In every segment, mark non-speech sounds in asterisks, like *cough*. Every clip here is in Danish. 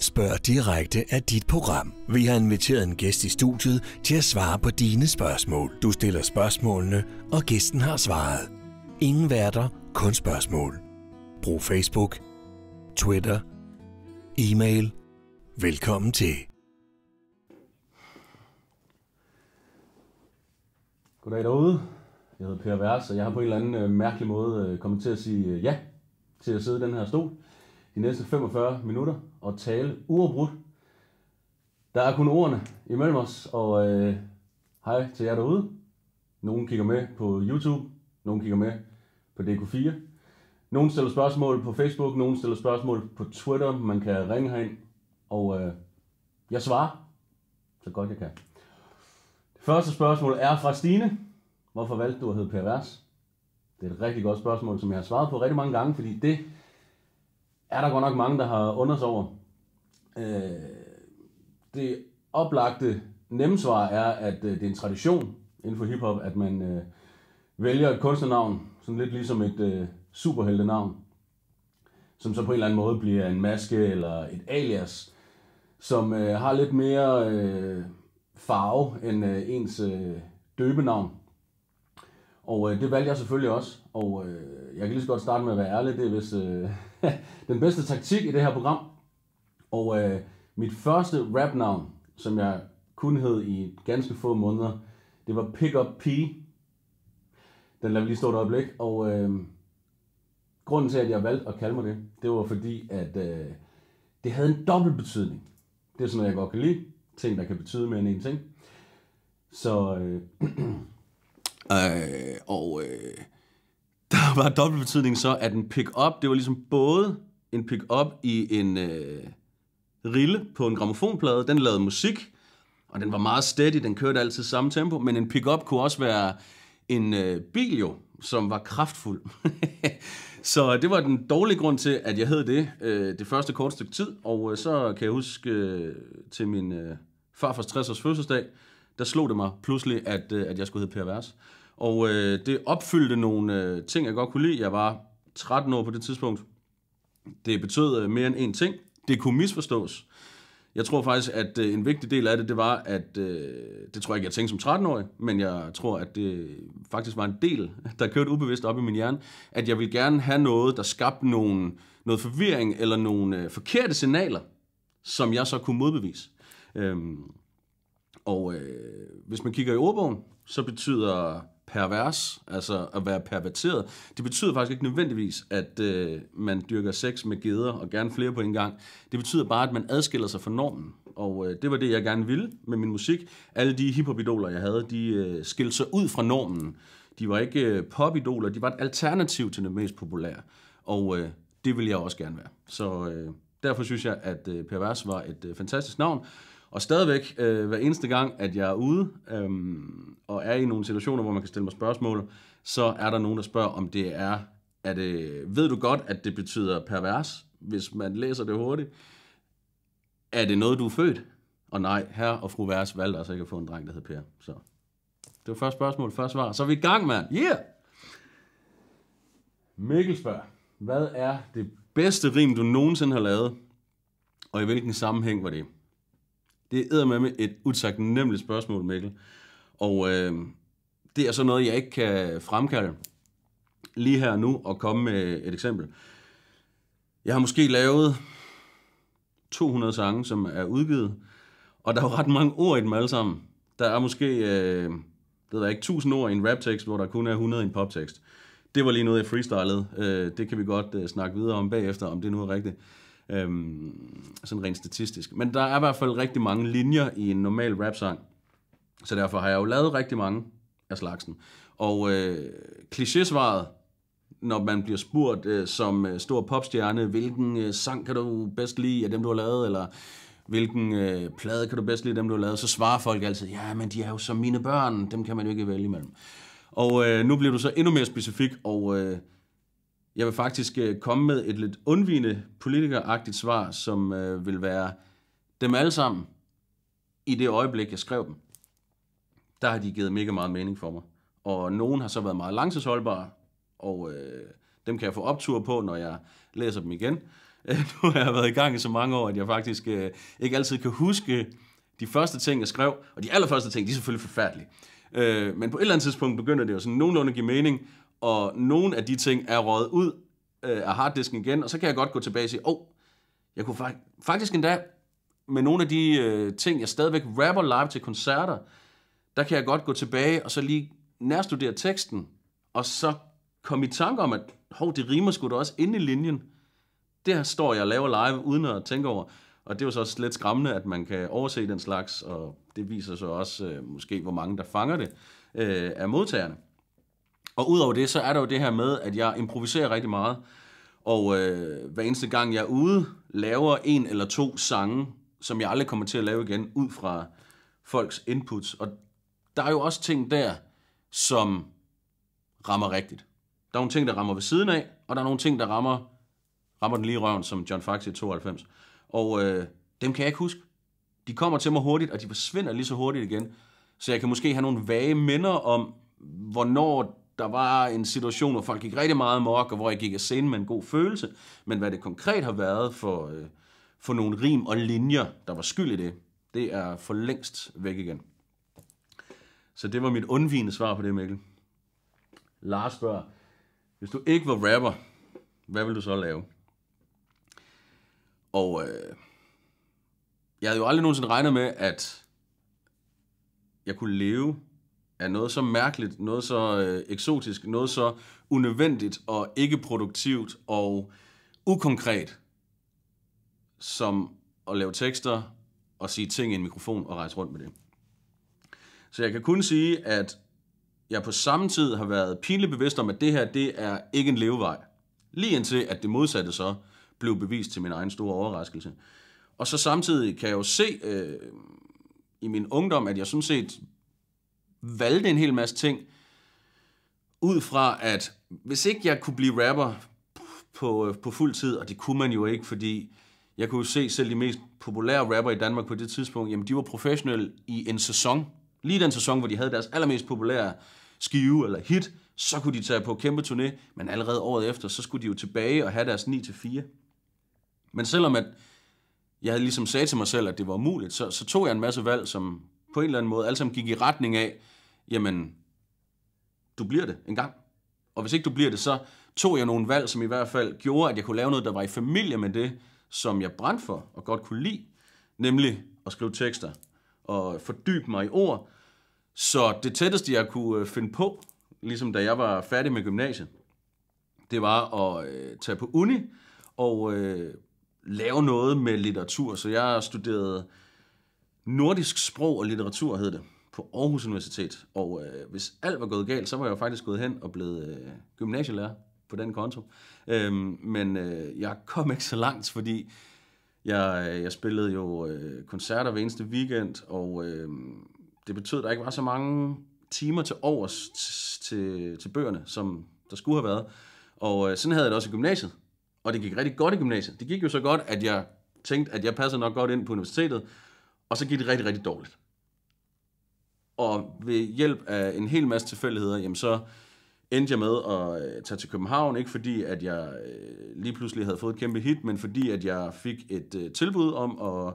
Spørg direkte af dit program. Vi har inviteret en gæst i studiet til at svare på dine spørgsmål. Du stiller spørgsmålene, og gæsten har svaret. Ingen værter, kun spørgsmål. Brug Facebook, Twitter, e-mail. Velkommen til. Goddag derude. Jeg hedder Per Vers, og jeg har på en eller anden øh, mærkelig måde øh, kommet til at sige øh, ja til at sidde i den her stol de næste 45 minutter og tale uafbrudt. Der er kun ordene imellem os, og øh, hej til jer derude. Nogle kigger med på YouTube, nogle kigger med på DK4. Nogle stiller spørgsmål på Facebook, nogle stiller spørgsmål på Twitter. Man kan ringe herind, og øh, jeg svarer så godt jeg kan. Det første spørgsmål er fra Stine. Hvorfor valgte du at hedde Pervers? Det er et rigtig godt spørgsmål, som jeg har svaret på rigtig mange gange, fordi det er der godt nok mange, der har undret over. Øh, det oplagte nemme svar er, at øh, det er en tradition inden for hiphop, at man øh, vælger et kunstnernavn, sådan lidt ligesom et øh, superheltenavn, som så på en eller anden måde bliver en maske eller et alias, som øh, har lidt mere øh, farve end øh, ens øh, døbenavn. Og øh, det valgte jeg selvfølgelig også. Og øh, jeg kan lige så godt starte med at være ærlig. Det er vist øh, *laughs* den bedste taktik i det her program. Og øh, mit første rapnavn, som jeg kun hed i ganske få måneder, det var Pick Up P. Den lader vi lige stå et øjeblik. Og øh, grunden til, at jeg valgte at kalde mig det, det var fordi, at øh, det havde en dobbelt betydning. Det er sådan noget, jeg godt kan lide. Ting, der kan betyde mere end en ting. Så øh, *clears throat* Øh, og øh, der var dobbelt betydning så, at en pick-up, det var ligesom både en pick-up i en øh, rille på en gramofonplade. Den lavede musik, og den var meget steady, den kørte altid samme tempo. Men en pick-up kunne også være en øh, bil jo, som var kraftfuld. *laughs* så det var den dårlige grund til, at jeg hed det øh, det første kort stykke tid. Og øh, så kan jeg huske øh, til min øh, farfars 60-års fødselsdag, der slog det mig pludselig, at, øh, at jeg skulle hedde Per Vers. Og øh, det opfyldte nogle øh, ting, jeg godt kunne lide. Jeg var 13 år på det tidspunkt. Det betød øh, mere end én ting. Det kunne misforstås. Jeg tror faktisk, at øh, en vigtig del af det, det var, at øh, det tror jeg ikke, jeg tænkte som 13-årig, men jeg tror, at det faktisk var en del, der kørte ubevidst op i min hjerne, at jeg ville gerne have noget, der skabte nogle, noget forvirring eller nogle øh, forkerte signaler, som jeg så kunne modbevise. Øhm, og øh, hvis man kigger i ordbogen, så betyder pervers, altså at være perverteret, det betyder faktisk ikke nødvendigvis, at øh, man dyrker sex med geder og gerne flere på en gang. Det betyder bare, at man adskiller sig fra normen. Og øh, det var det, jeg gerne ville med min musik. Alle de hiphopidoler, jeg havde, de øh, skilte sig ud fra normen. De var ikke øh, popidoler, de var et alternativ til det mest populære. Og øh, det ville jeg også gerne være. Så øh, derfor synes jeg, at øh, pervers var et øh, fantastisk navn. Og stadigvæk, øh, hver eneste gang, at jeg er ude øh, og er i nogle situationer, hvor man kan stille mig spørgsmål, så er der nogen, der spørger, om det er, er det, ved du godt, at det betyder pervers, hvis man læser det hurtigt? Er det noget, du er født? Og nej, her og fru Vers valgte altså ikke at få en dreng, der hed Per. Så det var første spørgsmål, første svar. Så er vi i gang, mand. Yeah! Mikkel spørger, hvad er det bedste rim, du nogensinde har lavet? Og i hvilken sammenhæng var det? Det er med et utsagt nemligt spørgsmål, Mikkel. Og øh, det er så noget, jeg ikke kan fremkalde lige her nu og komme med et eksempel. Jeg har måske lavet 200 sange, som er udgivet, og der er jo ret mange ord i dem alle sammen. Der er måske, øh, det ved ikke, 1000 ord i en raptekst, hvor der kun er 100 i en poptekst. Det var lige noget, jeg freestylede. Øh, det kan vi godt øh, snakke videre om bagefter, om det nu er rigtigt. Øhm, sådan rent statistisk. Men der er i hvert fald rigtig mange linjer i en normal rap-sang. Så derfor har jeg jo lavet rigtig mange af slagsen. Og øh, klichésvaret, når man bliver spurgt øh, som øh, stor popstjerne, hvilken øh, sang kan du bedst lide af dem, du har lavet, eller hvilken øh, plade kan du bedst lide af dem, du har lavet, så svarer folk altid, ja, men de er jo som mine børn, dem kan man jo ikke vælge imellem. Og øh, nu bliver du så endnu mere specifik, og øh, jeg vil faktisk øh, komme med et lidt undvigende politikeragtigt svar, som øh, vil være dem alle sammen i det øjeblik, jeg skrev dem. Der har de givet mega meget mening for mig. Og nogen har så været meget langtidsholdbare, og øh, dem kan jeg få optur på, når jeg læser dem igen. *laughs* nu har jeg været i gang i så mange år, at jeg faktisk øh, ikke altid kan huske de første ting, jeg skrev. Og de allerførste ting, de er selvfølgelig forfærdelige. Øh, men på et eller andet tidspunkt begynder det jo sådan nogenlunde at give mening, og nogle af de ting er røget ud øh, af harddisken igen, og så kan jeg godt gå tilbage og sige, åh, oh, jeg kunne faktisk, faktisk endda med nogle af de øh, ting, jeg stadigvæk rapper live til koncerter, der kan jeg godt gå tilbage og så lige nærstudere teksten, og så komme i tanke om, at hov, det rimer sgu da også inde i linjen. Det her står jeg og laver live, uden at tænke over. Og det er jo så også lidt skræmmende, at man kan overse den slags, og det viser så også øh, måske, hvor mange der fanger det øh, af modtagerne. Og udover det, så er der jo det her med, at jeg improviserer rigtig meget. Og øh, hver eneste gang jeg er ude, laver en eller to sange, som jeg aldrig kommer til at lave igen, ud fra folks inputs. Og der er jo også ting der, som rammer rigtigt. Der er nogle ting, der rammer ved siden af, og der er nogle ting, der rammer, rammer den lige røven, som John Fox i 92. Og øh, dem kan jeg ikke huske. De kommer til mig hurtigt, og de forsvinder lige så hurtigt igen. Så jeg kan måske have nogle vage minder om, hvornår der var en situation, hvor folk gik rigtig meget mok, og hvor jeg gik af scenen med en god følelse. Men hvad det konkret har været for, øh, for nogle rim og linjer, der var skyld i det, det er for længst væk igen. Så det var mit undvigende svar på det, Mikkel. Lars spørger, hvis du ikke var rapper, hvad ville du så lave? Og øh, jeg havde jo aldrig nogensinde regnet med, at jeg kunne leve af noget så mærkeligt, noget så øh, eksotisk, noget så unødvendigt og ikke produktivt og ukonkret, som at lave tekster og sige ting i en mikrofon og rejse rundt med det. Så jeg kan kun sige, at jeg på samme tid har været pinligt bevidst om, at det her, det er ikke en levevej. Lige indtil, at det modsatte så blev bevist til min egen store overraskelse. Og så samtidig kan jeg jo se øh, i min ungdom, at jeg sådan set valgte en hel masse ting, ud fra at, hvis ikke jeg kunne blive rapper på, øh, på fuld tid, og det kunne man jo ikke, fordi jeg kunne jo se selv de mest populære rapper i Danmark på det tidspunkt, jamen de var professionelle i en sæson. Lige den sæson, hvor de havde deres allermest populære skive eller hit, så kunne de tage på kæmpe turné, men allerede året efter, så skulle de jo tilbage og have deres 9-4. Men selvom at jeg havde ligesom sagt til mig selv, at det var umuligt, så, så tog jeg en masse valg, som på en eller anden måde alle sammen gik i retning af, jamen, du bliver det en gang. Og hvis ikke du bliver det, så tog jeg nogle valg, som i hvert fald gjorde, at jeg kunne lave noget, der var i familie med det, som jeg brændte for og godt kunne lide, nemlig at skrive tekster og fordybe mig i ord. Så det tætteste, jeg kunne øh, finde på, ligesom da jeg var færdig med gymnasiet, det var at øh, tage på uni og øh, lave noget med litteratur. Så jeg studerede Nordisk sprog og litteratur hed det på Aarhus Universitet. Og øh, hvis alt var gået galt, så var jeg jo faktisk gået hen og blevet øh, gymnasielærer på den konto. Øhm, men øh, jeg kom ikke så langt, fordi jeg, øh, jeg spillede jo øh, koncerter hver eneste weekend, og øh, det betød, at der ikke var så mange timer til overs til, til bøgerne, som der skulle have været. Og øh, sådan havde jeg det også i gymnasiet. Og det gik rigtig godt i gymnasiet. Det gik jo så godt, at jeg tænkte, at jeg passer nok godt ind på universitetet, og så gik det rigtig, rigtig dårligt. Og ved hjælp af en hel masse tilfældigheder, jamen så endte jeg med at øh, tage til København, ikke fordi at jeg øh, lige pludselig havde fået et kæmpe hit, men fordi at jeg fik et øh, tilbud om at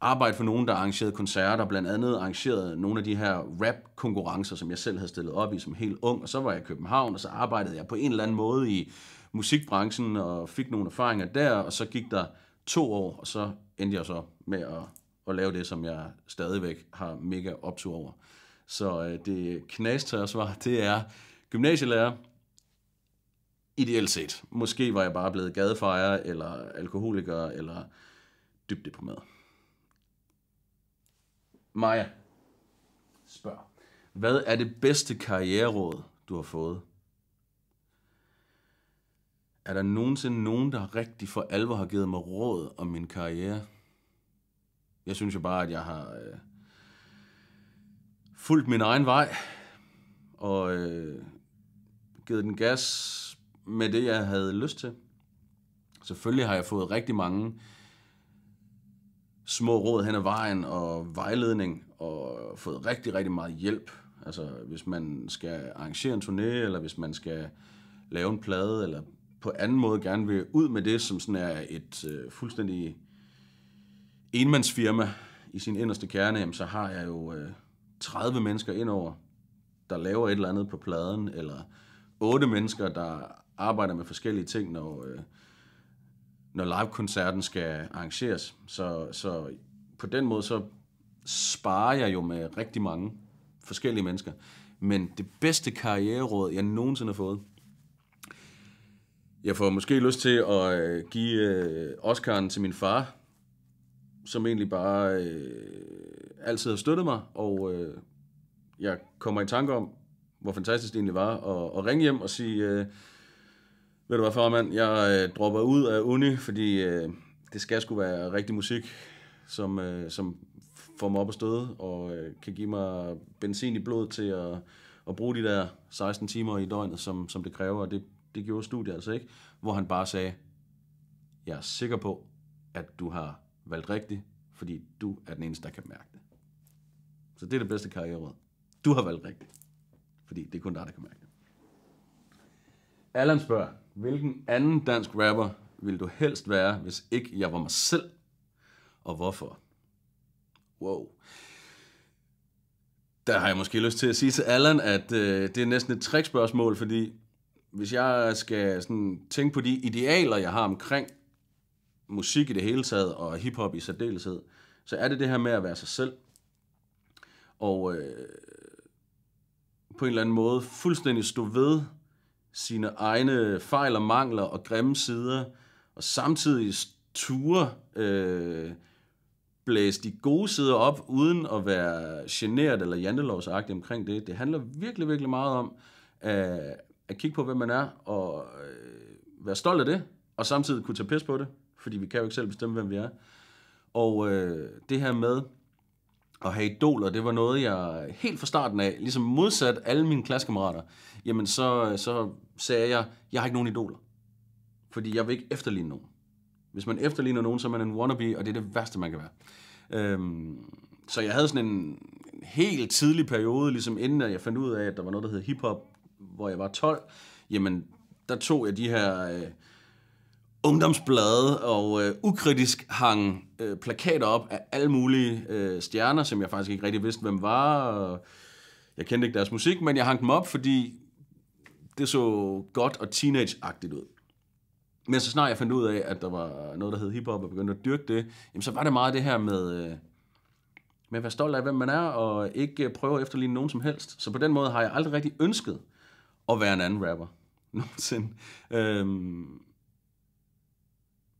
arbejde for nogen, der arrangerede koncerter, blandt andet arrangerede nogle af de her rap-konkurrencer, som jeg selv havde stillet op i som helt ung, og så var jeg i København, og så arbejdede jeg på en eller anden måde i musikbranchen og fik nogle erfaringer der, og så gik der to år, og så endte jeg så med at at lave det, som jeg stadigvæk har mega optur over. Så øh, det knastørre svar, *laughs* det er gymnasielærer, ideelt set. Måske var jeg bare blevet gadefejer, eller alkoholiker, eller dybt deprimeret. Maja spørger, hvad er det bedste karriereråd, du har fået? Er der nogensinde nogen, der rigtig for alvor har givet mig råd om min karriere? Jeg synes jo bare, at jeg har øh, fulgt min egen vej og øh, givet den gas med det, jeg havde lyst til. Selvfølgelig har jeg fået rigtig mange små råd hen ad vejen og vejledning og fået rigtig, rigtig meget hjælp. Altså hvis man skal arrangere en turné, eller hvis man skal lave en plade, eller på anden måde gerne vil ud med det, som sådan er et øh, fuldstændig enmandsfirma i sin inderste kerne, så har jeg jo 30 øh, mennesker indover, der laver et eller andet på pladen, eller otte mennesker, der arbejder med forskellige ting, når, øh, når live-koncerten skal arrangeres. Så, så på den måde, så sparer jeg jo med rigtig mange forskellige mennesker. Men det bedste karriereråd, jeg nogensinde har fået, jeg får måske lyst til at øh, give Oscar'en til min far, som egentlig bare øh, altid har støttet mig, og øh, jeg kommer i tanke om, hvor fantastisk det egentlig var at, at ringe hjem og sige, øh, ved du hvad farmand, jeg øh, dropper ud af uni, fordi øh, det skal sgu være rigtig musik, som, øh, som får mig op at støde, og øh, kan give mig benzin i blodet til at, at bruge de der 16 timer i døgnet, som, som det kræver, og det, det gjorde studiet altså ikke, hvor han bare sagde, jeg er sikker på, at du har valgt rigtigt, fordi du er den eneste, der kan mærke det. Så det er det bedste karriereråd. Du har valgt rigtigt, fordi det er kun dig, der kan mærke det. Allan spørger, hvilken anden dansk rapper ville du helst være, hvis ikke jeg var mig selv? Og hvorfor? Wow. Der har jeg måske lyst til at sige til Allan, at øh, det er næsten et trickspørgsmål, fordi hvis jeg skal sådan tænke på de idealer, jeg har omkring musik i det hele taget, og hiphop i særdeleshed, så er det det her med at være sig selv. Og øh, på en eller anden måde fuldstændig stå ved sine egne fejl og mangler og grimme sider, og samtidig ture øh, blæse de gode sider op, uden at være generet eller jantelovsagtig omkring det. Det handler virkelig, virkelig meget om øh, at kigge på, hvem man er, og øh, være stolt af det, og samtidig kunne tage pis på det fordi vi kan jo ikke selv bestemme, hvem vi er. Og øh, det her med at have idoler, det var noget, jeg helt fra starten af, ligesom modsat alle mine klassekammerater, jamen så, så sagde jeg, jeg har ikke nogen idoler. Fordi jeg vil ikke efterligne nogen. Hvis man efterligner nogen, så er man en wannabe, og det er det værste, man kan være. Øhm, så jeg havde sådan en helt tidlig periode, ligesom inden jeg fandt ud af, at der var noget, der hed hiphop, hvor jeg var 12. Jamen, der tog jeg de her... Øh, ungdomsblade og øh, ukritisk hang øh, plakater op af alle mulige øh, stjerner, som jeg faktisk ikke rigtig vidste, hvem var. Og jeg kendte ikke deres musik, men jeg hang dem op, fordi det så godt og teenage-agtigt ud. Men så snart jeg fandt ud af, at der var noget, der hed hiphop, og begyndte at dyrke det, jamen så var det meget det her med, øh, med at være stolt af, hvem man er, og ikke øh, prøve at efterligne nogen som helst. Så på den måde har jeg aldrig rigtig ønsket at være en anden rapper nogensinde. Øh,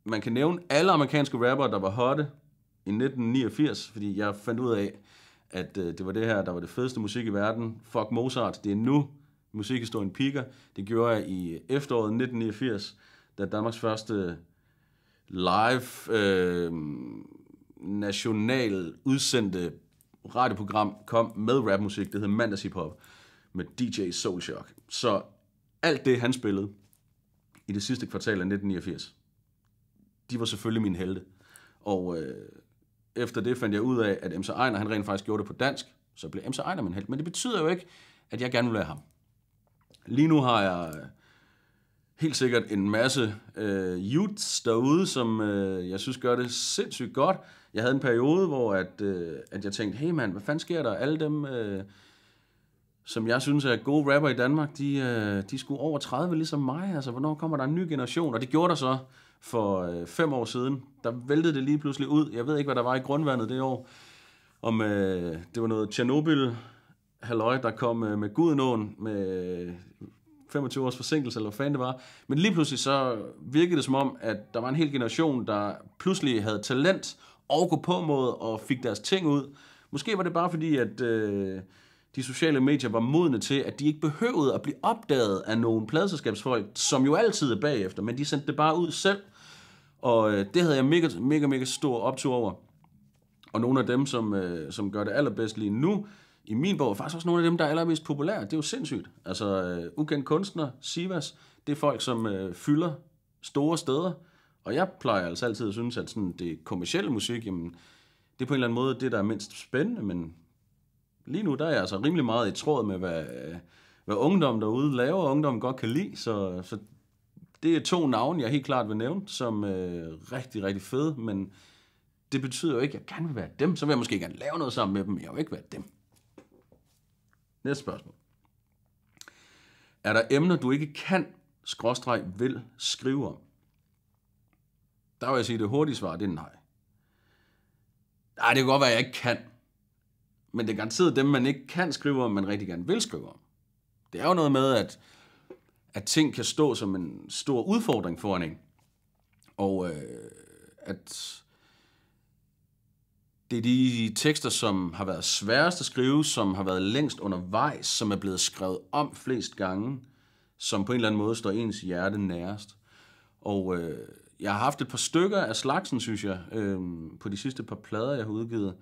man kan nævne alle amerikanske rappere, der var hotte i 1989, fordi jeg fandt ud af, at øh, det var det her, der var det fedeste musik i verden. Fuck Mozart, det er nu musikhistorien piker. Det gjorde jeg i efteråret 1989, da Danmarks første øh, live øh, national udsendte radioprogram kom med rapmusik, det hed Mandas Hip Hop, med DJ Soulshock. Så alt det, han spillede i det sidste kvartal af 1989, de var selvfølgelig mine helte. Og øh, efter det fandt jeg ud af, at MC Ejner, han rent faktisk gjorde det på dansk, så blev MC Ejner min helt. Men det betyder jo ikke, at jeg gerne vil være ham. Lige nu har jeg øh, helt sikkert en masse øh, youths derude, som øh, jeg synes gør det sindssygt godt. Jeg havde en periode, hvor at, øh, at jeg tænkte, hey mand, hvad fanden sker der? Alle dem, øh, som jeg synes er gode rapper i Danmark, de, øh, de skulle over 30 ligesom mig. Altså, hvornår kommer der en ny generation? Og det gjorde der så for øh, fem år siden, der væltede det lige pludselig ud. Jeg ved ikke, hvad der var i grundvandet det år. Om øh, det var noget Tjernobyl, halløj, der kom øh, med Gudenåen med 25 øh, års forsinkelse, eller hvad fanden det var. Men lige pludselig så virkede det som om, at der var en hel generation, der pludselig havde talent og gå på mod og fik deres ting ud. Måske var det bare fordi, at øh, de sociale medier var modne til, at de ikke behøvede at blive opdaget af nogle pladserskabsfolk, som jo altid er bagefter, men de sendte det bare ud selv. Og øh, det havde jeg mega, mega, mega stor optur over. Og nogle af dem, som, øh, som gør det allerbedst lige nu, i min bog, er faktisk også nogle af dem, der er allermest populære. Det er jo sindssygt. Altså, øh, ukendt kunstner, Sivas, det er folk, som øh, fylder store steder. Og jeg plejer altså altid at synes, at sådan det kommercielle musik, jamen, det er på en eller anden måde det, der er mindst spændende, men lige nu, der er jeg altså rimelig meget i tråd med, hvad, øh, hvad ungdom derude laver, og ungdom godt kan lide, så, så det er to navne, jeg helt klart vil nævne, som øh, rigtig, rigtig fede, men det betyder jo ikke, at jeg gerne vil være dem. Så vil jeg måske gerne lave noget sammen med dem, men jeg vil ikke være dem. Næste spørgsmål. Er der emner, du ikke kan, skråstreg, vil skrive om? Der vil jeg sige, det hurtige svar, det er nej. Nej, det kan godt være, at jeg ikke kan. Men det er garanteret dem, man ikke kan skrive om, man rigtig gerne vil skrive om. Det er jo noget med, at at ting kan stå som en stor udfordring foran en. Og øh, at det er de tekster, som har været sværest at skrive, som har været længst undervejs, som er blevet skrevet om flest gange, som på en eller anden måde står ens hjerte nærest. Og øh, jeg har haft et par stykker af slagsen, synes jeg, øh, på de sidste par plader, jeg har udgivet,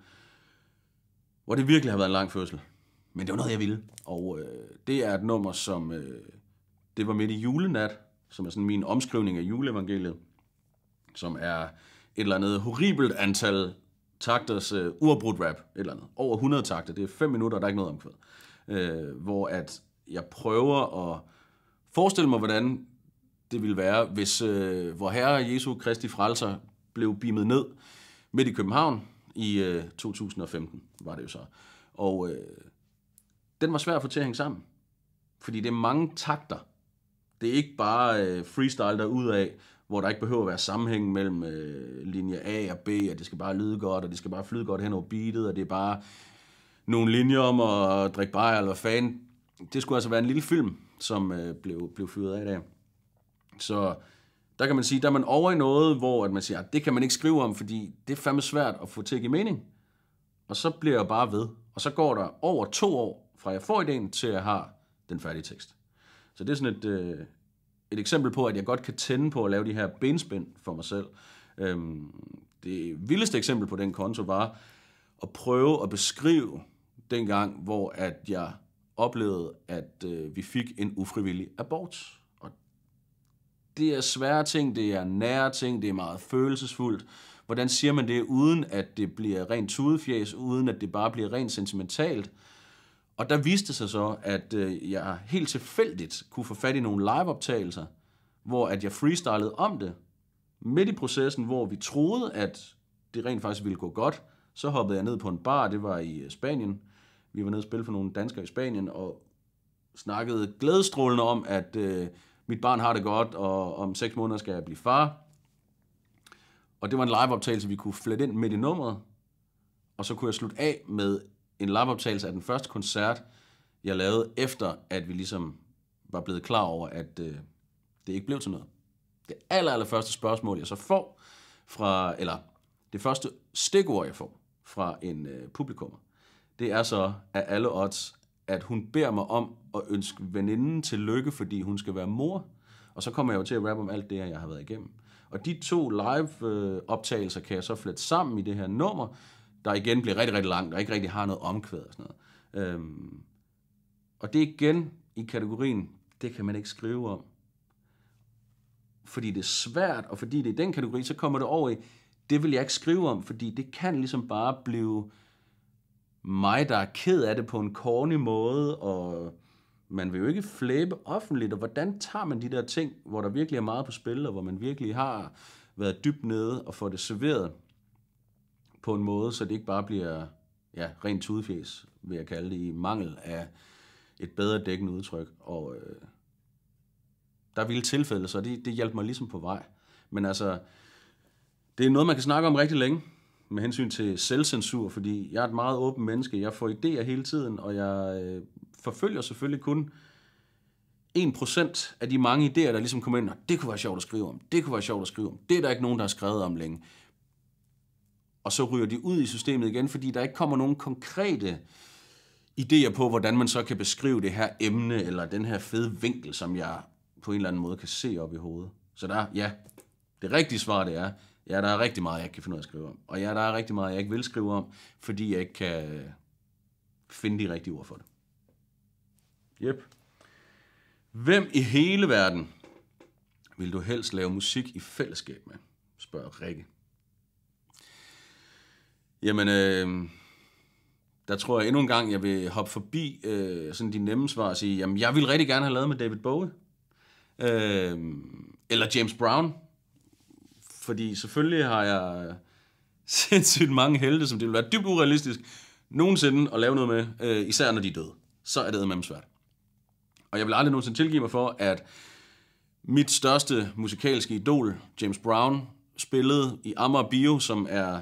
hvor det virkelig har været en lang fødsel. Men det var noget, jeg ville. Og øh, det er et nummer, som... Øh, det var midt i julenat, som er sådan min omskrivning af juleevangeliet, som er et eller andet horribelt antal takters øh, uafbrudt rap, et eller andet. Over 100 takter, det er 5 minutter, og der er ikke noget omkvæd. Øh, hvor at jeg prøver at forestille mig, hvordan det ville være, hvis øh, vor Herre Jesu Kristi Frelser blev bimet ned midt i København i øh, 2015, var det jo så. Og øh, den var svær at få til at hænge sammen, fordi det er mange takter, det er ikke bare øh, freestyle ud af, hvor der ikke behøver at være sammenhæng mellem øh, linje A og B, og det skal bare lyde godt, og det skal bare flyde godt hen over beatet, og det er bare nogle linjer om at drikke bajer eller hvad fanden. Det skulle altså være en lille film, som øh, blev, blev fyret af i dag. Så der kan man sige, der er man over i noget, hvor at man siger, at ah, det kan man ikke skrive om, fordi det er fandme svært at få til at give mening. Og så bliver jeg bare ved. Og så går der over to år, fra jeg får ideen, til jeg har den færdige tekst. Så det er sådan et, øh, et eksempel på, at jeg godt kan tænde på at lave de her benspænd for mig selv. Øhm, det vildeste eksempel på den konto var at prøve at beskrive dengang, hvor at jeg oplevede, at øh, vi fik en ufrivillig abort. Og det er svære ting, det er nære ting, det er meget følelsesfuldt. Hvordan siger man det, uden at det bliver rent tudefjæs, uden at det bare bliver rent sentimentalt? Og der viste det sig så, at øh, jeg helt tilfældigt kunne få fat i nogle liveoptagelser, hvor at jeg freestylede om det. Midt i processen, hvor vi troede, at det rent faktisk ville gå godt, så hoppede jeg ned på en bar, det var i øh, Spanien. Vi var nede og spille for nogle danskere i Spanien, og snakkede glædestrålende om, at øh, mit barn har det godt, og om seks måneder skal jeg blive far. Og det var en liveoptagelse, vi kunne flette ind midt i nummeret, og så kunne jeg slutte af med en lapoptagelse af den første koncert, jeg lavede, efter at vi ligesom var blevet klar over, at øh, det ikke blev til noget. Det aller, aller første spørgsmål, jeg så får fra, eller det første stikord, jeg får fra en øh, publikummer, det er så af alle odds, at hun beder mig om at ønske veninden til lykke, fordi hun skal være mor. Og så kommer jeg jo til at rappe om alt det jeg har været igennem. Og de to live-optagelser øh, kan jeg så flette sammen i det her nummer, der igen bliver rigtig, rigtig langt, og ikke rigtig har noget omkvæd og sådan noget. Øhm, og det er igen i kategorien, det kan man ikke skrive om. Fordi det er svært, og fordi det er den kategori, så kommer det over i, det vil jeg ikke skrive om, fordi det kan ligesom bare blive mig, der er ked af det på en corny måde, og man vil jo ikke flæbe offentligt, og hvordan tager man de der ting, hvor der virkelig er meget på spil, og hvor man virkelig har været dybt nede og får det serveret? på en måde, så det ikke bare bliver ja, rent tudefjes, vil jeg kalde det, i mangel af et bedre dækkende udtryk. Og øh, der ville tilfælde, så det, det hjalp mig ligesom på vej. Men altså, det er noget, man kan snakke om rigtig længe med hensyn til selvcensur, fordi jeg er et meget åbent menneske. Jeg får idéer hele tiden, og jeg øh, forfølger selvfølgelig kun 1% af de mange idéer, der ligesom kommer ind, det kunne være sjovt at skrive om, det kunne være sjovt at skrive om, det er der ikke nogen, der har skrevet om længe og så ryger de ud i systemet igen, fordi der ikke kommer nogen konkrete idéer på, hvordan man så kan beskrive det her emne, eller den her fede vinkel, som jeg på en eller anden måde kan se op i hovedet. Så der, ja, det rigtige svar det er, ja, der er rigtig meget, jeg ikke kan finde ud af at skrive om. Og ja, der er rigtig meget, jeg ikke vil skrive om, fordi jeg ikke kan finde de rigtige ord for det. Yep. Hvem i hele verden vil du helst lave musik i fællesskab med? spørger Rikke. Jamen, øh, der tror jeg endnu en gang, jeg vil hoppe forbi øh, sådan de nemme svar og sige, jamen, jeg vil rigtig gerne have lavet med David Bowie. Øh, eller James Brown. Fordi selvfølgelig har jeg øh, *laughs* sindssygt mange helte, som det vil være dybt urealistisk nogensinde at lave noget med, øh, især når de er døde. Så er det med svært. Og jeg vil aldrig nogensinde tilgive mig for, at mit største musikalske idol, James Brown, spillede i Amager Bio, som er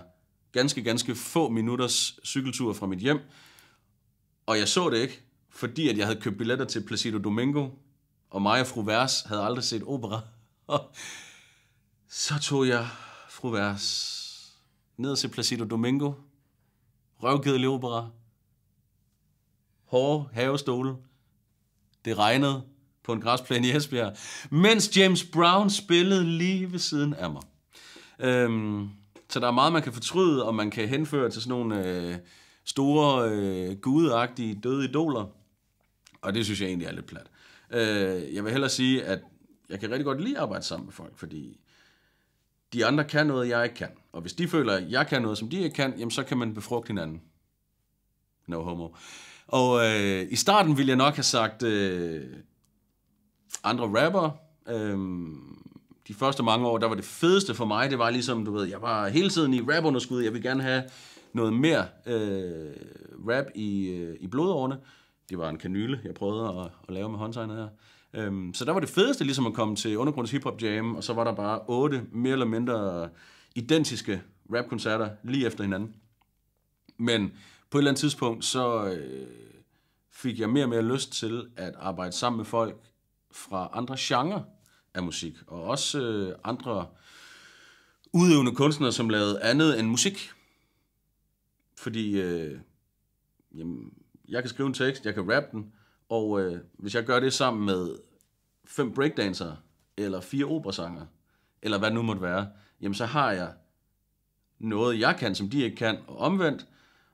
ganske, ganske få minutters cykeltur fra mit hjem, og jeg så det ikke, fordi at jeg havde købt billetter til Placido Domingo, og mig og fru Vers havde aldrig set opera. Og *laughs* så tog jeg fru Vers ned til Placido Domingo, røvkedelig opera, hårde havestole, det regnede på en græsplæne i Esbjerg, mens James Brown spillede lige ved siden af mig. Øhm, så der er meget, man kan fortryde, og man kan henføre til sådan nogle øh, store, øh, gudagtige døde idoler. Og det synes jeg egentlig er lidt plat. Øh, jeg vil hellere sige, at jeg kan rigtig godt lide at arbejde sammen med folk, fordi de andre kan noget, jeg ikke kan. Og hvis de føler, at jeg kan noget, som de ikke kan, jamen så kan man befrugte hinanden. No homo. Og øh, i starten ville jeg nok have sagt øh, andre rapper, øh, de første mange år, der var det fedeste for mig, det var ligesom, du ved, jeg var hele tiden i rapunderskud, jeg ville gerne have noget mere øh, rap i, øh, i blodårene. Det var en kanyle, jeg prøvede at, at lave med håndtegnet her. Øhm, så der var det fedeste ligesom at komme til Undergrunds hiphop Jam, og så var der bare otte mere eller mindre identiske rapkoncerter lige efter hinanden. Men på et eller andet tidspunkt, så øh, fik jeg mere og mere lyst til at arbejde sammen med folk fra andre genrer, af musik, og også øh, andre udøvende kunstnere, som lavede andet end musik. Fordi øh, jamen, jeg kan skrive en tekst, jeg kan rappe den, og øh, hvis jeg gør det sammen med fem breakdancere, eller fire operasanger, eller hvad det nu måtte være, jamen så har jeg noget, jeg kan, som de ikke kan, og omvendt,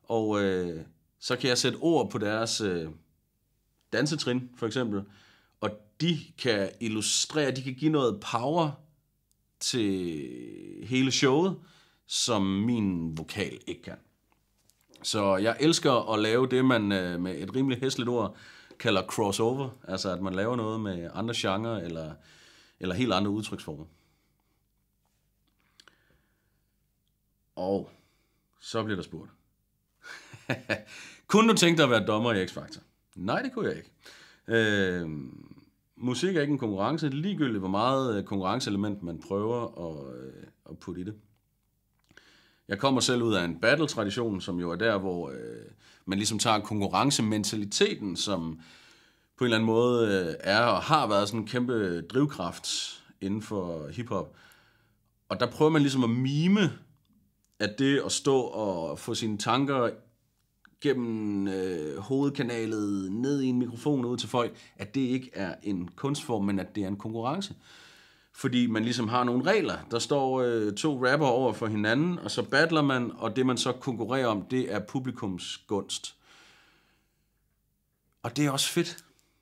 og øh, så kan jeg sætte ord på deres øh, dansetrin, for eksempel, de kan illustrere, de kan give noget power til hele showet, som min vokal ikke kan. Så jeg elsker at lave det, man øh, med et rimelig hæsligt ord kalder crossover. Altså at man laver noget med andre genrer eller, eller helt andre udtryksformer. Og så bliver der spurgt. *laughs* kunne du tænke dig at være dommer i X-Factor? Nej, det kunne jeg ikke. Øh, musik er ikke en konkurrence, ligegyldigt hvor meget øh, konkurrenceelement man prøver at, øh, at putte i det. Jeg kommer selv ud af en battle-tradition, som jo er der, hvor øh, man ligesom tager konkurrencementaliteten, som på en eller anden måde øh, er og har været sådan en kæmpe drivkraft inden for hiphop. Og der prøver man ligesom at mime, at det at stå og få sine tanker gennem øh, hovedkanalet, ned i en mikrofon ud til folk, at det ikke er en kunstform, men at det er en konkurrence. Fordi man ligesom har nogle regler. Der står øh, to rapper over for hinanden, og så battler man, og det man så konkurrerer om, det er publikums gunst. Og det er også fedt.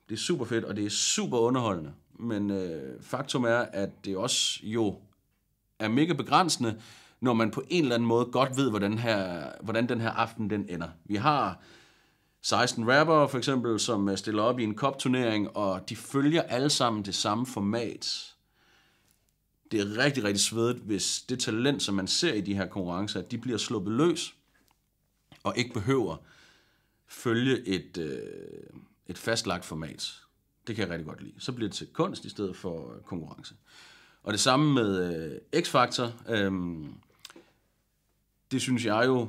Det er super fedt, og det er super underholdende. Men øh, faktum er, at det også jo er mega begrænsende, når man på en eller anden måde godt ved, hvordan, her, hvordan den her aften den ender. Vi har 16 rapper for eksempel, som øh, stiller op i en kopturnering, og de følger alle sammen det samme format. Det er rigtig, rigtig svedigt, hvis det talent, som man ser i de her konkurrencer, at de bliver sluppet løs, og ikke behøver følge et, øh, et fastlagt format. Det kan jeg rigtig godt lide. Så bliver det til kunst i stedet for øh, konkurrence. Og det samme med øh, X-Factor. Øhm, det synes jeg jo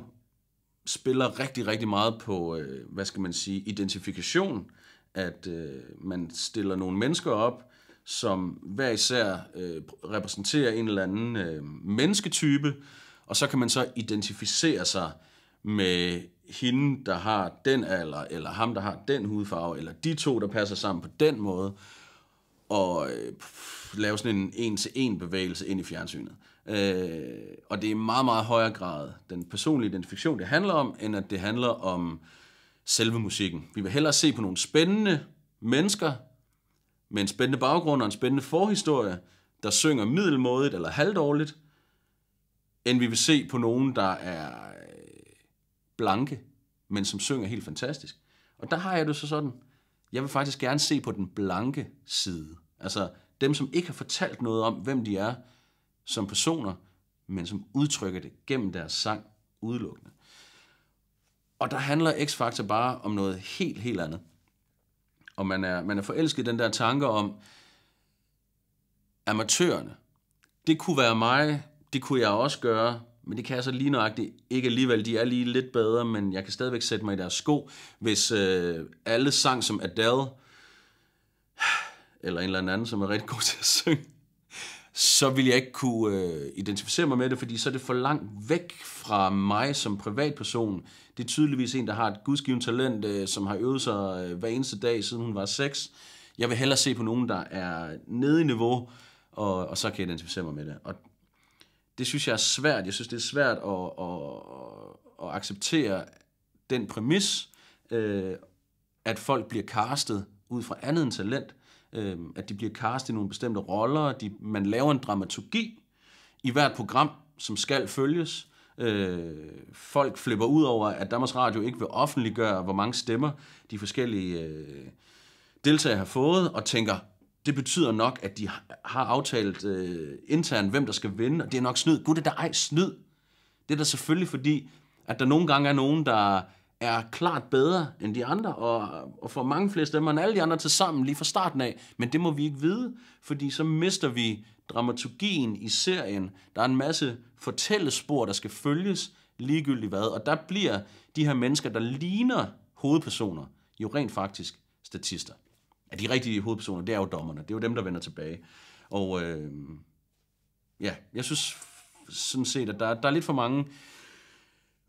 spiller rigtig, rigtig meget på, øh, hvad skal man sige, identifikation. At øh, man stiller nogle mennesker op, som hver især øh, repræsenterer en eller anden øh, mennesketype, og så kan man så identificere sig med hende, der har den alder, eller ham, der har den hudfarve, eller de to, der passer sammen på den måde, og øh, lave sådan en en-til-en bevægelse ind i fjernsynet. Øh, og det er meget, meget højere grad den personlige identifikation, det handler om, end at det handler om selve musikken. Vi vil hellere se på nogle spændende mennesker med en spændende baggrund og en spændende forhistorie, der synger middelmådigt eller halvdårligt, end vi vil se på nogen, der er øh, blanke, men som synger helt fantastisk. Og der har jeg det så sådan, jeg vil faktisk gerne se på den blanke side. Altså dem, som ikke har fortalt noget om, hvem de er, som personer, men som udtrykker det gennem deres sang udelukkende. Og der handler X-Factor bare om noget helt, helt andet. Og man er, man er forelsket i den der tanke om amatørerne. Det kunne være mig, det kunne jeg også gøre, men det kan jeg så lige nøjagtigt ikke alligevel. De er lige lidt bedre, men jeg kan stadigvæk sætte mig i deres sko, hvis øh, alle sang som Adele, eller en eller anden, som er rigtig god til at synge, så vil jeg ikke kunne øh, identificere mig med det, fordi så er det for langt væk fra mig som privatperson. Det er tydeligvis en, der har et gudsgivende talent, øh, som har øvet sig øh, hver eneste dag, siden hun var 6. Jeg vil hellere se på nogen, der er nede i niveau, og, og så kan jeg identificere mig med det. Og det synes jeg er svært. Jeg synes, det er svært at, at, at acceptere den præmis, øh, at folk bliver castet ud fra andet end talent øh, at de bliver castet i nogle bestemte roller, de, man laver en dramaturgi i hvert program, som skal følges. Øh, folk flipper ud over, at Danmarks Radio ikke vil offentliggøre, hvor mange stemmer de forskellige øh, deltagere har fået, og tænker, det betyder nok, at de har aftalt øh, internt, hvem der skal vinde, og det er nok snyd. Gud, det er da ej snyd. Det er da selvfølgelig, fordi at der nogle gange er nogen, der er klart bedre end de andre, og, og får mange flere stemmer end alle de andre til sammen lige fra starten af. Men det må vi ikke vide, fordi så mister vi dramaturgien i serien. Der er en masse fortællespor, der skal følges ligegyldigt hvad. Og der bliver de her mennesker, der ligner hovedpersoner, jo rent faktisk statister. Ja, de rigtige hovedpersoner, det er jo dommerne. Det er jo dem, der vender tilbage. Og øh, ja, jeg synes sådan set, at der, der er lidt for mange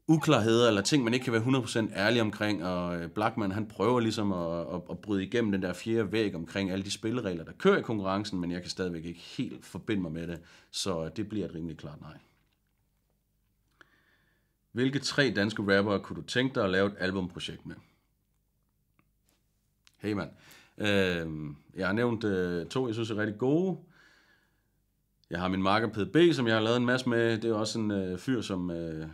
uklarheder eller ting, man ikke kan være 100% ærlig omkring, og øh, Blackman han prøver ligesom at, at, at bryde igennem den der fjerde væg omkring alle de spilleregler, der kører i konkurrencen, men jeg kan stadigvæk ikke helt forbinde mig med det, så det bliver et rimelig klart nej. Hvilke tre danske rappere kunne du tænke dig at lave et albumprojekt med? Hey mand. Øh, jeg har nævnt øh, to, jeg synes er rigtig gode. Jeg har min marker PDB, som jeg har lavet en masse med. Det er også en øh, fyr, som... Øh,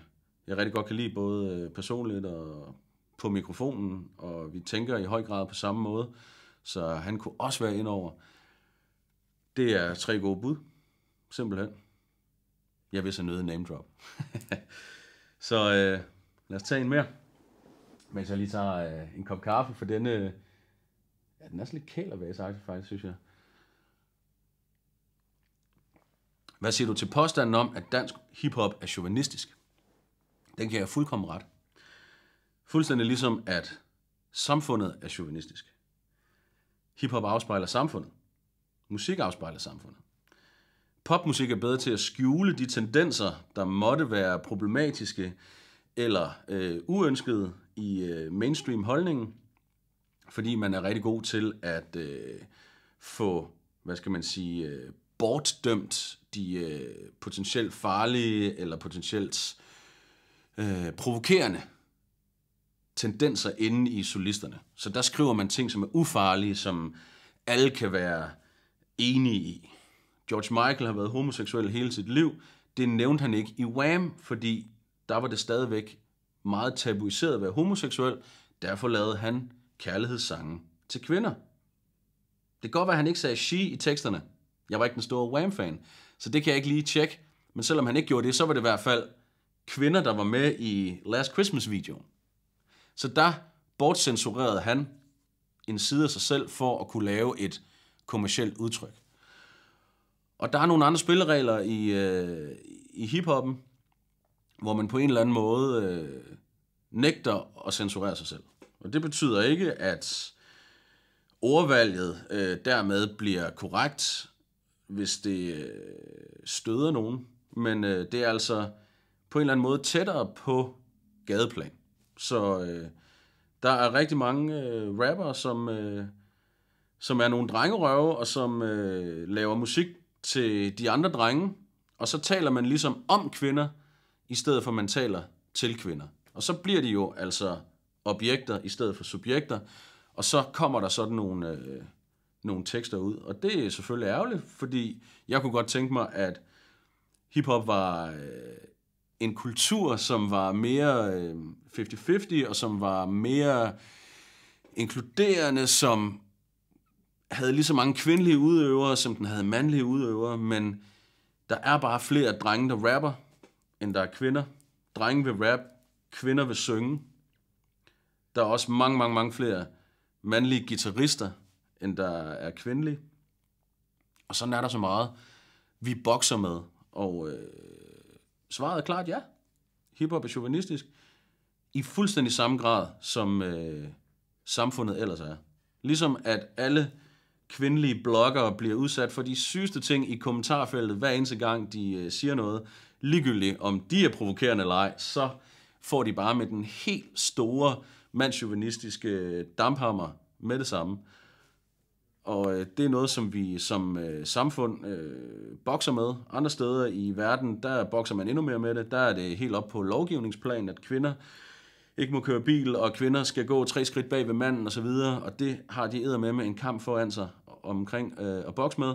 jeg rigtig godt kan lide, både øh, personligt og på mikrofonen, og vi tænker i høj grad på samme måde, så han kunne også være indover. Det er tre gode bud, simpelthen. Jeg vil så nøde name drop. *laughs* så øh, lad os tage en mere, mens jeg lige tager øh, en kop kaffe, for denne, øh, ja, den er sådan lidt kælervæsagtig faktisk, synes jeg. Hvad siger du til påstanden om, at dansk hiphop er chauvinistisk? Den giver jeg fuldkommen ret. Fuldstændig ligesom, at samfundet er chauvinistisk. Hip-hop afspejler samfundet. Musik afspejler samfundet. Popmusik er bedre til at skjule de tendenser, der måtte være problematiske eller øh, uønskede i øh, mainstream-holdningen, fordi man er rigtig god til at øh, få, hvad skal man sige, øh, bortdømt de øh, potentielt farlige eller potentielt øh, øh, provokerende tendenser inde i solisterne. Så der skriver man ting, som er ufarlige, som alle kan være enige i. George Michael har været homoseksuel hele sit liv. Det nævnte han ikke i Wham, fordi der var det stadigvæk meget tabuiseret at være homoseksuel. Derfor lavede han kærlighedssange til kvinder. Det kan godt være, at han ikke sagde she i teksterne. Jeg var ikke den store Wham-fan, så det kan jeg ikke lige tjekke. Men selvom han ikke gjorde det, så var det i hvert fald kvinder, der var med i Last Christmas-videoen. Så der bortcensurerede han en side af sig selv for at kunne lave et kommercielt udtryk. Og der er nogle andre spilleregler i, øh, i hiphoppen, hvor man på en eller anden måde øh, nægter at censurere sig selv. Og det betyder ikke, at ordvalget øh, dermed bliver korrekt, hvis det øh, støder nogen. Men øh, det er altså på en eller anden måde tættere på gadeplan. Så øh, der er rigtig mange øh, rapper, som, øh, som er nogle drengerøve, og som øh, laver musik til de andre drenge, og så taler man ligesom om kvinder, i stedet for man taler til kvinder. Og så bliver de jo altså objekter i stedet for subjekter, og så kommer der sådan nogle, øh, nogle tekster ud. Og det er selvfølgelig ærgerligt, fordi jeg kunne godt tænke mig, at hiphop var øh, en kultur, som var mere 50-50, øh, og som var mere inkluderende, som havde lige så mange kvindelige udøvere, som den havde mandlige udøvere, men der er bare flere drenge, der rapper, end der er kvinder. Drenge vil rap, kvinder vil synge. Der er også mange, mange, mange flere mandlige guitarister, end der er kvindelige. Og sådan er der så meget, vi bokser med. Og øh, Svaret er klart ja. Hiphop er chauvinistisk i fuldstændig samme grad, som øh, samfundet ellers er. Ligesom at alle kvindelige bloggere bliver udsat for de sygeste ting i kommentarfeltet, hver eneste gang de øh, siger noget. Ligegyldigt om de er provokerende eller ej, så får de bare med den helt store mandsjuvenistiske øh, damphammer med det samme. Og øh, det er noget, som vi som øh, samfund øh, bokser med. Andre steder i verden, der bokser man endnu mere med det. Der er det helt op på lovgivningsplan, at kvinder ikke må køre bil, og kvinder skal gå tre skridt bag ved manden osv. Og, og det har de med med en kamp foran sig omkring øh, at bokse med.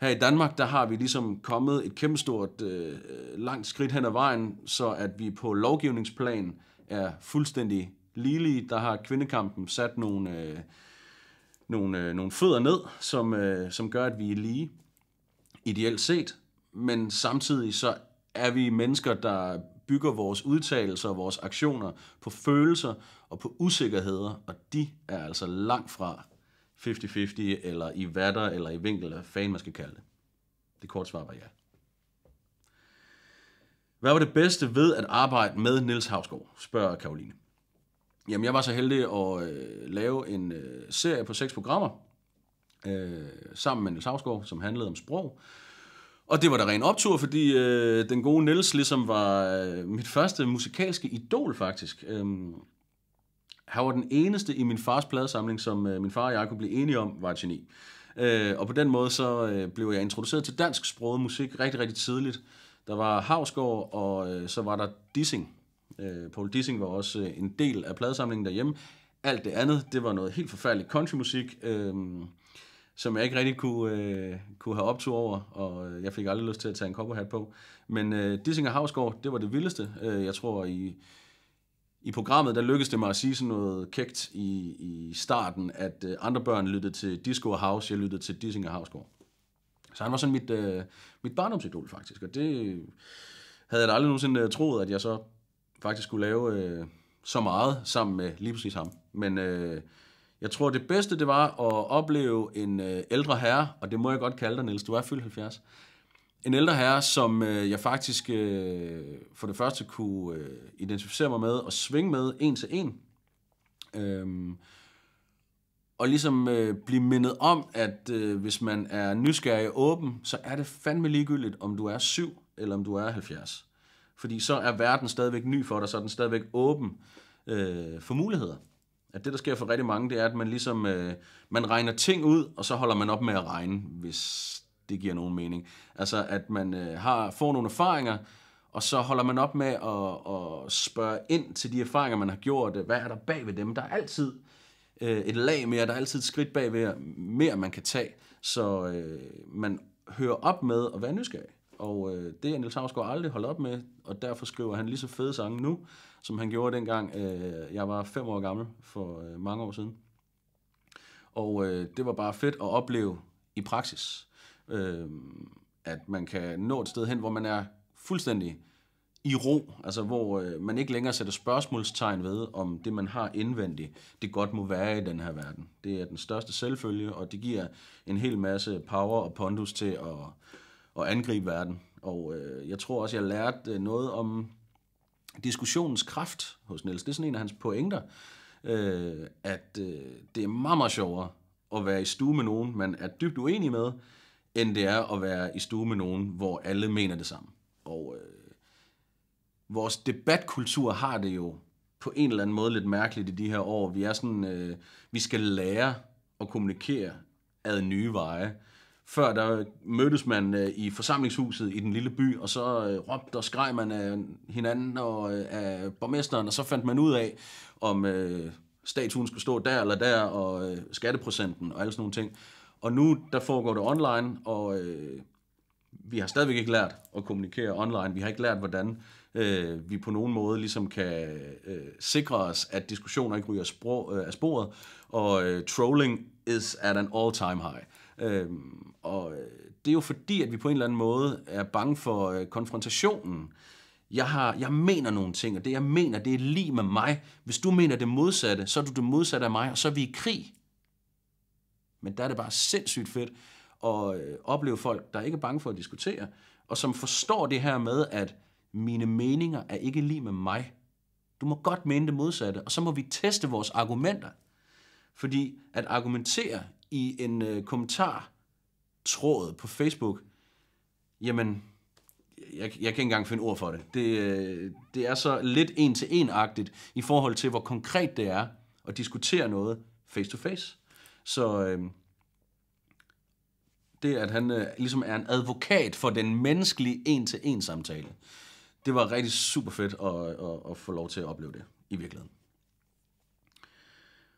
Her i Danmark, der har vi ligesom kommet et kæmpestort øh, langt skridt hen ad vejen, så at vi på lovgivningsplan er fuldstændig ligelige. Der har kvindekampen sat nogle... Øh, nogle, øh, nogle fødder ned, som, øh, som gør, at vi er lige ideelt set, men samtidig så er vi mennesker, der bygger vores udtalelser og vores aktioner på følelser og på usikkerheder, og de er altså langt fra 50-50 eller i vatter eller i vinkel, eller fan man skal kalde det. Det korte svar var ja. Hvad var det bedste ved at arbejde med Niels Havsgaard, spørger Karoline. Jamen, jeg var så heldig at øh, lave en øh, serie på seks programmer, øh, sammen med Niels Havsgaard, som handlede om sprog. Og det var da ren optur, fordi øh, den gode Niels ligesom var øh, mit første musikalske idol, faktisk. Øhm, han var den eneste i min fars pladesamling, som øh, min far og jeg kunne blive enige om, var et geni. Øh, og på den måde så øh, blev jeg introduceret til dansk sproget musik rigtig, rigtig tidligt. Der var Havsgaard, og øh, så var der Dissing, Øh, Paul Dissing var også øh, en del af pladesamlingen derhjemme. Alt det andet, det var noget helt forfærdeligt countrymusik, øh, som jeg ikke rigtig kunne, øh, kunne have optur over, og øh, jeg fik aldrig lyst til at tage en kopperhat på. Men øh, Dissing og Havsgaard, det var det vildeste. Øh, jeg tror, i i programmet, der lykkedes det mig at sige sådan noget kægt i, i starten, at øh, andre børn lyttede til Disco og House, jeg lyttede til og Havsgaard. Så han var sådan mit, øh, mit barndomsidol faktisk, og det havde jeg da aldrig nogensinde øh, troet, at jeg så faktisk skulle lave øh, så meget sammen med lige præcis ham. Men øh, jeg tror, det bedste det var at opleve en øh, ældre herre, og det må jeg godt kalde dig, Niels, du er fyldt 70. En ældre herre, som øh, jeg faktisk øh, for det første kunne øh, identificere mig med og svinge med en til en. Øhm, og ligesom øh, blive mindet om, at øh, hvis man er nysgerrig og åben, så er det fandme ligegyldigt, om du er 7 eller om du er 70. Fordi så er verden stadigvæk ny for dig, så er den stadigvæk åben øh, for muligheder. At det, der sker for rigtig mange, det er, at man ligesom, øh, man regner ting ud, og så holder man op med at regne, hvis det giver nogen mening. Altså, at man øh, har, får nogle erfaringer, og så holder man op med at, at spørge ind til de erfaringer, man har gjort. Hvad er der bag ved dem? Der er altid øh, et lag mere, der er altid et skridt bagved mere, man kan tage. Så øh, man hører op med at være nysgerrig. Og øh, det er Niels Havsgaard aldrig holdt op med, og derfor skriver han lige så fede sange nu, som han gjorde dengang øh, jeg var fem år gammel for øh, mange år siden. Og øh, det var bare fedt at opleve i praksis, øh, at man kan nå et sted hen, hvor man er fuldstændig i ro, altså hvor øh, man ikke længere sætter spørgsmålstegn ved, om det man har indvendigt, det godt må være i den her verden. Det er den største selvfølge, og det giver en hel masse power og pondus til at at angribe verden. Og øh, jeg tror også, jeg lærte øh, noget om diskussionens kraft hos Niels. Det er sådan en af hans pointer, øh, at øh, det er meget, meget sjovere at være i stue med nogen, man er dybt uenig med, end det er at være i stue med nogen, hvor alle mener det samme. Og øh, vores debatkultur har det jo på en eller anden måde lidt mærkeligt i de her år. Vi er sådan, øh, vi skal lære at kommunikere ad nye veje. Før der mødtes man øh, i forsamlingshuset i den lille by, og så øh, råbte og skreg man af hinanden og øh, af borgmesteren, og så fandt man ud af, om øh, statuen skulle stå der eller der, og øh, skatteprocenten og alle sådan nogle ting. Og nu der foregår det online, og øh, vi har stadigvæk ikke lært at kommunikere online. Vi har ikke lært, hvordan øh, vi på nogen måde ligesom kan øh, sikre os, at diskussioner ikke ryger sprog, øh, af sporet, og øh, trolling is at an all-time high. Øhm, og øh, det er jo fordi, at vi på en eller anden måde er bange for øh, konfrontationen. Jeg, har, jeg mener nogle ting, og det jeg mener, det er lige med mig. Hvis du mener det modsatte, så er du det modsatte af mig, og så er vi i krig. Men der er det bare sindssygt fedt at øh, opleve folk, der ikke er bange for at diskutere, og som forstår det her med, at mine meninger er ikke lige med mig. Du må godt mene det modsatte, og så må vi teste vores argumenter. Fordi at argumentere i en øh, kommentar tråd på Facebook, jamen, jeg, jeg kan ikke engang finde ord for det. det. Øh, det er så lidt en-til-en-agtigt i forhold til, hvor konkret det er at diskutere noget face-to-face. Så øh, det, at han øh, ligesom er en advokat for den menneskelige en-til-en-samtale, det var rigtig super fedt at, at, at få lov til at opleve det i virkeligheden.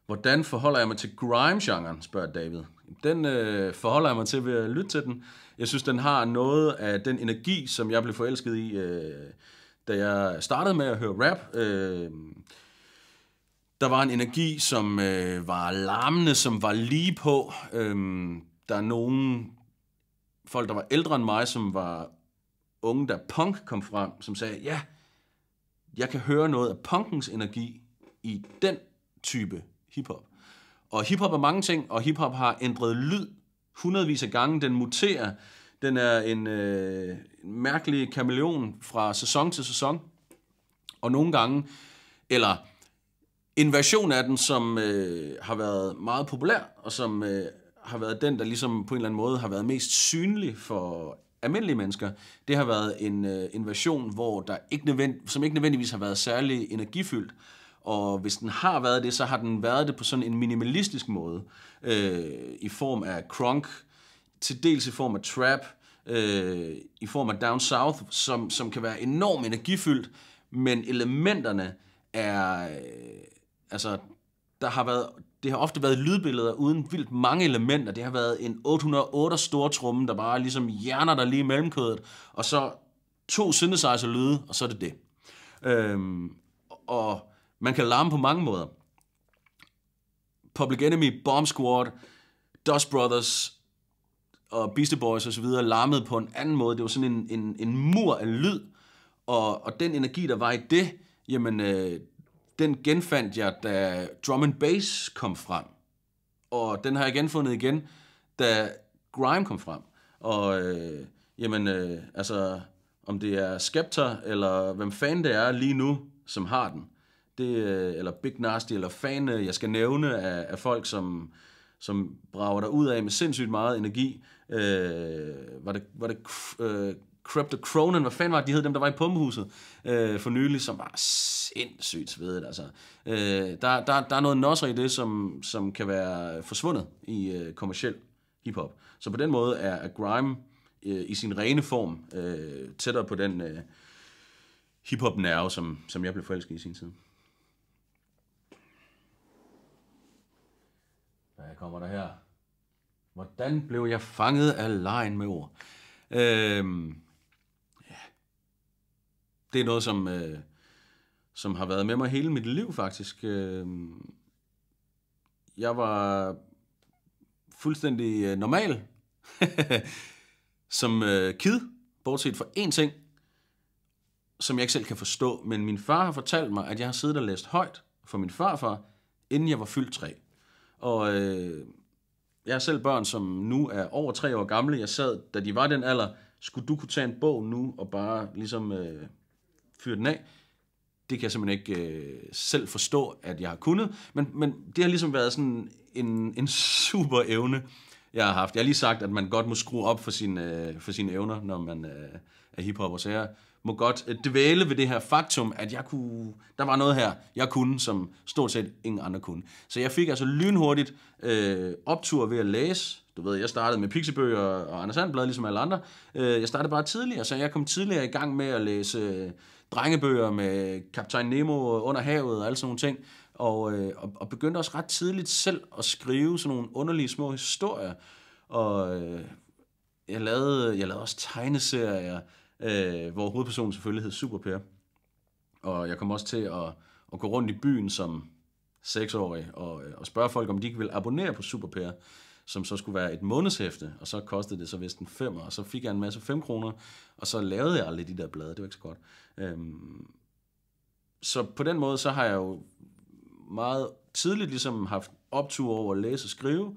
Hvordan forholder jeg mig til grime-genren, spørger David. Den øh, forholder jeg mig til ved at lytte til den. Jeg synes, den har noget af den energi, som jeg blev forelsket i, øh, da jeg startede med at høre rap. Øh, der var en energi, som øh, var larmende, som var lige på. Øh, der er nogle folk, der var ældre end mig, som var unge, da punk kom frem, som sagde, ja, jeg kan høre noget af punkens energi i den type hiphop. Og hiphop er mange ting, og hiphop har ændret lyd hundredvis af gange. Den muterer. Den er en, øh, en mærkelig kameleon fra sæson til sæson. Og nogle gange, eller en version af den, som øh, har været meget populær, og som øh, har været den, der ligesom på en eller anden måde har været mest synlig for almindelige mennesker, det har været en, øh, en version, hvor der ikke nødvendig, som ikke nødvendigvis har været særlig energifyldt, og hvis den har været det, så har den været det på sådan en minimalistisk måde. Øh, I form af crunk, til dels i form af trap, øh, i form af down south, som, som kan være enormt energifyldt, men elementerne er... Øh, altså, der har været, det har ofte været lydbilleder uden vildt mange elementer. Det har været en 808 stor tromme, der bare ligesom hjerner der lige i mellemkødet, og så to synthesizer lyde, og så er det det. Øh, og man kan larme på mange måder. Public Enemy, Bomb Squad, Dust Brothers og Beastie Boys osv. larmede på en anden måde. Det var sådan en, en, en mur af lyd, og, og den energi, der var i det, jamen, øh, den genfandt jeg, da drum and bass kom frem. Og den har jeg genfundet igen, da grime kom frem. Og øh, jamen, øh, altså, om det er Skepta, eller hvem fanden det er lige nu, som har den, det, øh, eller Big Nasty, eller fan, jeg skal nævne af, af folk, som, som brager dig ud af med sindssygt meget energi. Øh, var det, var det uh, øh, Crept og Cronin, hvad fanden var det, de hed, dem der var i pumpehuset øh, for nylig, som var sindssygt svedet, altså. Øh, der, der, der er noget nosser i det, som, som kan være forsvundet i øh, kommersiel hiphop. Så på den måde er, er grime øh, i sin rene form øh, tættere på den øh, hiphop-nerve, som, som jeg blev forelsket i sin tid. Hvad kommer der her? Hvordan blev jeg fanget af lejen med ord? Øhm, ja. Det er noget, som, øh, som har været med mig hele mit liv, faktisk. Øhm, jeg var fuldstændig øh, normal *laughs* som øh, kid, bortset fra én ting, som jeg ikke selv kan forstå, men min far har fortalt mig, at jeg har siddet og læst højt for min farfar, inden jeg var fyldt tre. Og øh, jeg har selv børn, som nu er over tre år gamle. Jeg sad, da de var den alder, skulle du kunne tage en bog nu og bare ligesom øh, fyre den af? Det kan jeg simpelthen ikke øh, selv forstå, at jeg har kunnet. Men, men det har ligesom været sådan en, en super evne, jeg har haft. Jeg har lige sagt, at man godt må skrue op for sine, øh, for sine evner, når man øh, er hiphopper. Så jeg må godt øh, dvæle ved det her faktum, at jeg kunne, der var noget her, jeg kunne, som stort set ingen andre kunne. Så jeg fik altså lynhurtigt øh, optur ved at læse. Du ved, jeg startede med pixiebøger og Anders Sandblad, ligesom alle andre. Øh, jeg startede bare tidligere, så jeg kom tidligere i gang med at læse øh, drengebøger med Kaptajn Nemo under havet og alle sådan nogle ting. Og, øh, og, og begyndte også ret tidligt selv at skrive sådan nogle underlige små historier. Og øh, jeg, lavede, jeg lavede også tegneserier øh, hvor hovedpersonen selvfølgelig hed Super Per. Og jeg kom også til at, at gå rundt i byen som seksårig og, øh, og spørge folk, om de ikke ville abonnere på Super Per, som så skulle være et månedshæfte, og så kostede det så vist en femmer, og så fik jeg en masse 5 kroner, og så lavede jeg aldrig de der blade, det var ikke så godt. Øhm, så på den måde, så har jeg jo meget tidligt ligesom haft optur over at læse og skrive,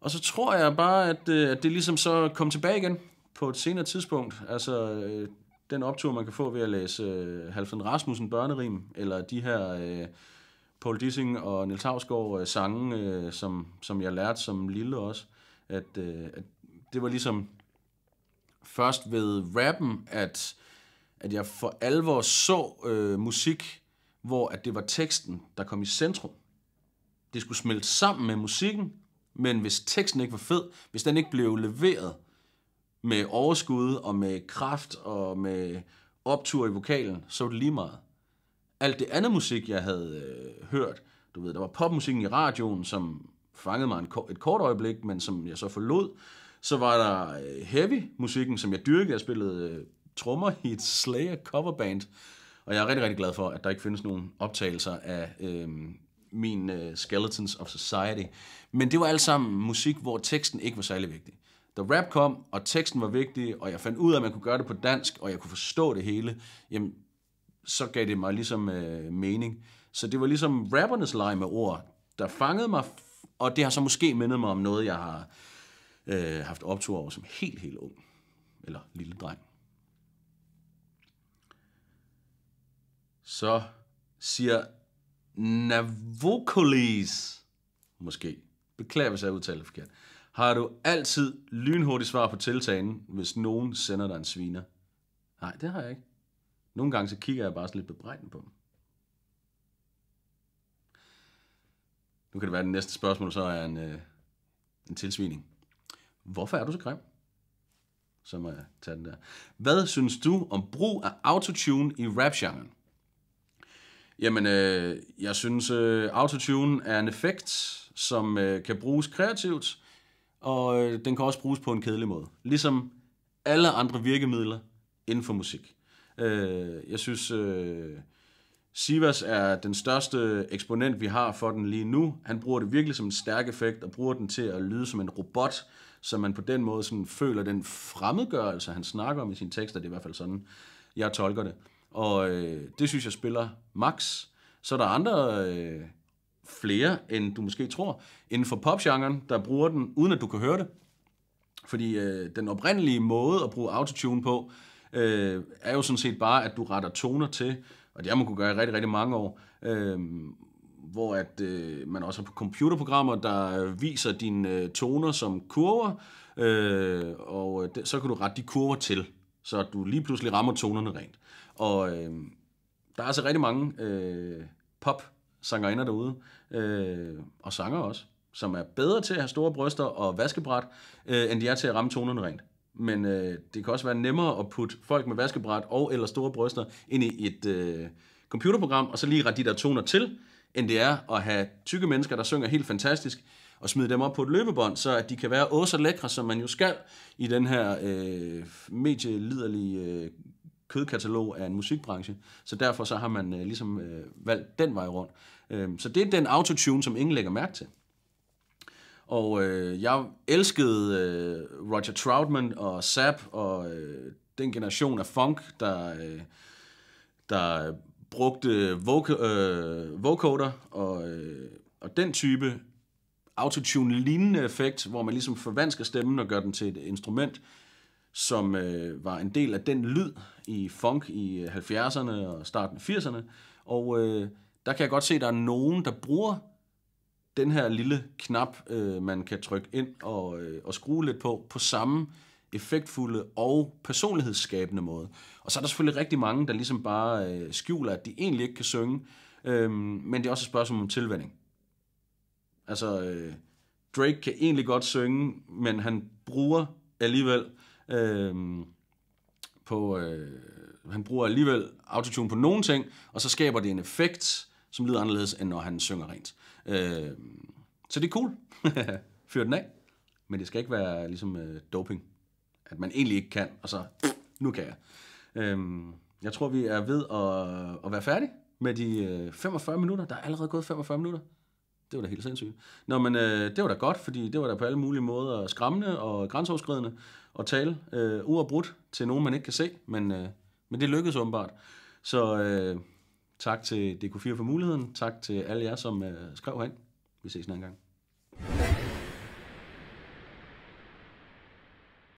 og så tror jeg bare, at, øh, at det ligesom så kom tilbage igen på et senere tidspunkt, altså øh, den optur, man kan få ved at læse øh, Halfdan Rasmussen børnerim, eller de her øh, Paul Dissing og Niels Havsgaard øh, sange, øh, som, som jeg lærte som lille også, at, øh, at det var ligesom først ved rappen, at, at jeg for alvor så øh, musik, hvor at det var teksten, der kom i centrum. Det skulle smelte sammen med musikken, men hvis teksten ikke var fed, hvis den ikke blev leveret, med overskud og med kraft og med optur i vokalen, så var det lige meget. Alt det andet musik, jeg havde øh, hørt, du ved, der var popmusikken i radioen, som fangede mig en, et kort øjeblik, men som jeg så forlod. Så var der øh, heavy musikken, som jeg dyrkede. Jeg spillede øh, trommer i et Slayer coverband, og jeg er rigtig, rigtig glad for, at der ikke findes nogen optagelser af øh, min øh, Skeletons of Society. Men det var alt sammen musik, hvor teksten ikke var særlig vigtig da rap kom, og teksten var vigtig, og jeg fandt ud af, at man kunne gøre det på dansk, og jeg kunne forstå det hele, jamen, så gav det mig ligesom øh, mening. Så det var ligesom rappernes leg med ord, der fangede mig, og det har så måske mindet mig om noget, jeg har øh, haft optur over som helt, helt ung, eller lille dreng. Så siger Navokolis, måske, beklager hvis jeg udtaler forkert, har du altid lynhurtigt svar på tiltalen, hvis nogen sender dig en sviner? Nej, det har jeg ikke. Nogle gange så kigger jeg bare sådan lidt bebrejdende på dem. Nu kan det være, at det næste spørgsmål så er en, øh, en tilsvining. Hvorfor er du så grim? Så må jeg tage den der. Hvad synes du om brug af autotune i rap-genren? Jamen, øh, jeg synes, øh, autotune er en effekt, som øh, kan bruges kreativt og øh, den kan også bruges på en kedelig måde. Ligesom alle andre virkemidler inden for musik. Øh, jeg synes, øh, Sivas er den største eksponent, vi har for den lige nu. Han bruger det virkelig som en stærk effekt, og bruger den til at lyde som en robot, så man på den måde sådan føler den fremmedgørelse, han snakker om i sine tekster. Det er i hvert fald sådan, jeg tolker det. Og øh, det synes jeg spiller max. Så er der andre... Øh, flere, end du måske tror, inden for popgenren, der bruger den, uden at du kan høre det. Fordi øh, den oprindelige måde at bruge autotune på, øh, er jo sådan set bare, at du retter toner til, og det har man kunne gøre i rigtig, rigtig mange år, øh, hvor at øh, man også har computerprogrammer, der viser dine øh, toner som kurver, øh, og det, øh, så kan du rette de kurver til, så du lige pludselig rammer tonerne rent. Og øh, der er altså rigtig mange øh, pop sangerinder derude, øh, og sanger også, som er bedre til at have store bryster og vaskebræt, øh, end de er til at ramme tonerne rent. Men øh, det kan også være nemmere at putte folk med vaskebræt og eller store bryster ind i et øh, computerprogram, og så lige rette de der toner til, end det er at have tykke mennesker, der synger helt fantastisk, og smide dem op på et løbebånd, så at de kan være også så lækre, som man jo skal i den her øh, medieliderlige øh, kødkatalog af en musikbranche. Så derfor så har man øh, ligesom øh, valgt den vej rundt. Øhm, så det er den autotune, som ingen lægger mærke til. Og øh, jeg elskede øh, Roger Troutman og Zap og øh, den generation af funk, der, øh, der brugte voc- øh, vocoder og, øh, og den type autotune-lignende effekt, hvor man ligesom forvansker stemmen og gør den til et instrument, som øh, var en del af den lyd i funk i 70'erne øh, og starten af 80'erne. Og øh, der kan jeg godt se, at der er nogen, der bruger den her lille knap, øh, man kan trykke ind og, øh, og skrue lidt på, på samme effektfulde og personlighedsskabende måde. Og så er der selvfølgelig rigtig mange, der ligesom bare øh, skjuler, at de egentlig ikke kan synge, øh, men det er også et spørgsmål om tilvænning. Altså, øh, Drake kan egentlig godt synge, men han bruger alligevel øh, på... Øh, han bruger alligevel autotune på nogle ting, og så skaber det en effekt, som lyder anderledes, end når han synger rent. Øh, så det er cool. *laughs* Fyr den af. Men det skal ikke være ligesom øh, doping. At man egentlig ikke kan, og så nu kan jeg. Øh, jeg tror, vi er ved at, at være færdige med de øh, 45 minutter. Der er allerede gået 45 minutter. Det var da helt sindssygt. Nå, men øh, det var da godt, fordi det var da på alle mulige måder skræmmende og grænseoverskridende at tale øh, uafbrudt til nogen, man ikke kan se, men, øh, men det lykkedes åbenbart. Så øh, Tak til DK4 for muligheden. Tak til alle jer, som øh, skrev herind. Vi ses en anden gang.